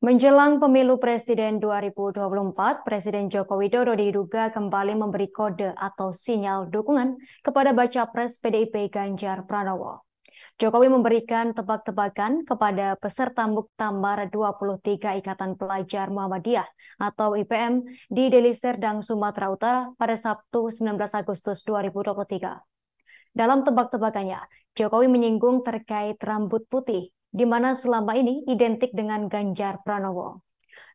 Menjelang pemilu presiden 2024, Presiden Joko Widodo diduga kembali memberi kode atau sinyal dukungan kepada baca pres PDIP Ganjar Pranowo. Jokowi memberikan tebak-tebakan kepada peserta Muktamar 23 Ikatan Pelajar Muhammadiyah atau IPM di Deli Serdang, Sumatera Utara pada Sabtu 19 Agustus 2023. Dalam tebak-tebakannya, Jokowi menyinggung terkait rambut putih di mana selama ini identik dengan Ganjar Pranowo.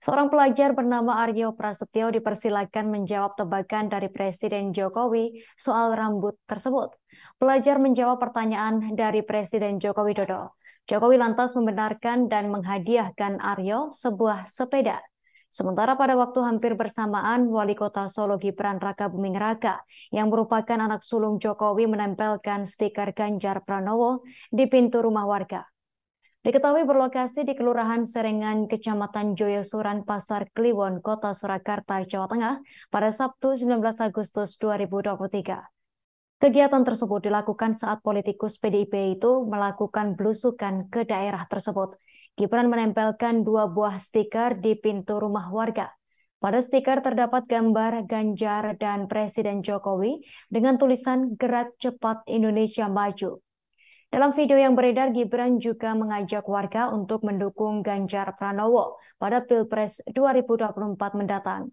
Seorang pelajar bernama Aryo Prasetyo dipersilakan menjawab tebakan dari Presiden Jokowi soal rambut tersebut. Pelajar menjawab pertanyaan dari Presiden Jokowi Widodo. Jokowi lantas membenarkan dan menghadiahkan Aryo sebuah sepeda. Sementara pada waktu hampir bersamaan, Wali Kota Solo Gibran Raka Buming Raka yang merupakan anak sulung Jokowi menempelkan stiker Ganjar Pranowo di pintu rumah warga. Diketahui berlokasi di Kelurahan Serengan, Kecamatan Joyosuran, Pasar Kliwon, Kota Surakarta, Jawa Tengah pada Sabtu 19 Agustus 2023. Kegiatan tersebut dilakukan saat politikus PDIP itu melakukan belusukan ke daerah tersebut. Gibran menempelkan dua buah stiker di pintu rumah warga. Pada stiker terdapat gambar Ganjar dan Presiden Jokowi dengan tulisan Gerak Cepat Indonesia Maju. Dalam video yang beredar, Gibran juga mengajak warga untuk mendukung Ganjar Pranowo pada Pilpres 2024 mendatang.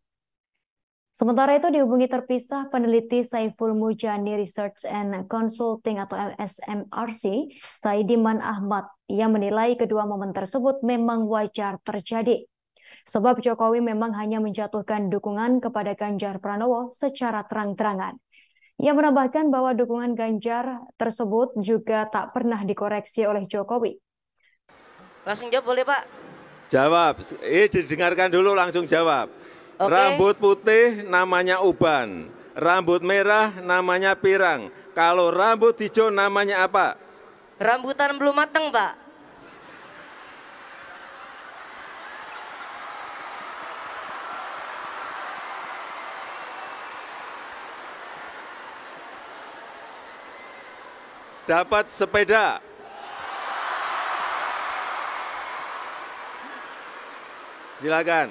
Sementara itu dihubungi terpisah peneliti Saiful Mujani Research and Consulting atau SMRC, Saidiman Ahmad, yang menilai kedua momen tersebut memang wajar terjadi. Sebab Jokowi memang hanya menjatuhkan dukungan kepada Ganjar Pranowo secara terang-terangan. Ia menambahkan bahwa dukungan Ganjar tersebut juga tak pernah dikoreksi oleh Jokowi. Langsung jawab boleh Pak? Jawab, Eh, didengarkan dulu langsung jawab. Okay. Rambut putih namanya uban, rambut merah namanya pirang. Kalau rambut hijau namanya apa? Rambutan belum matang Pak. dapat sepeda. Silakan.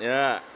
Ya.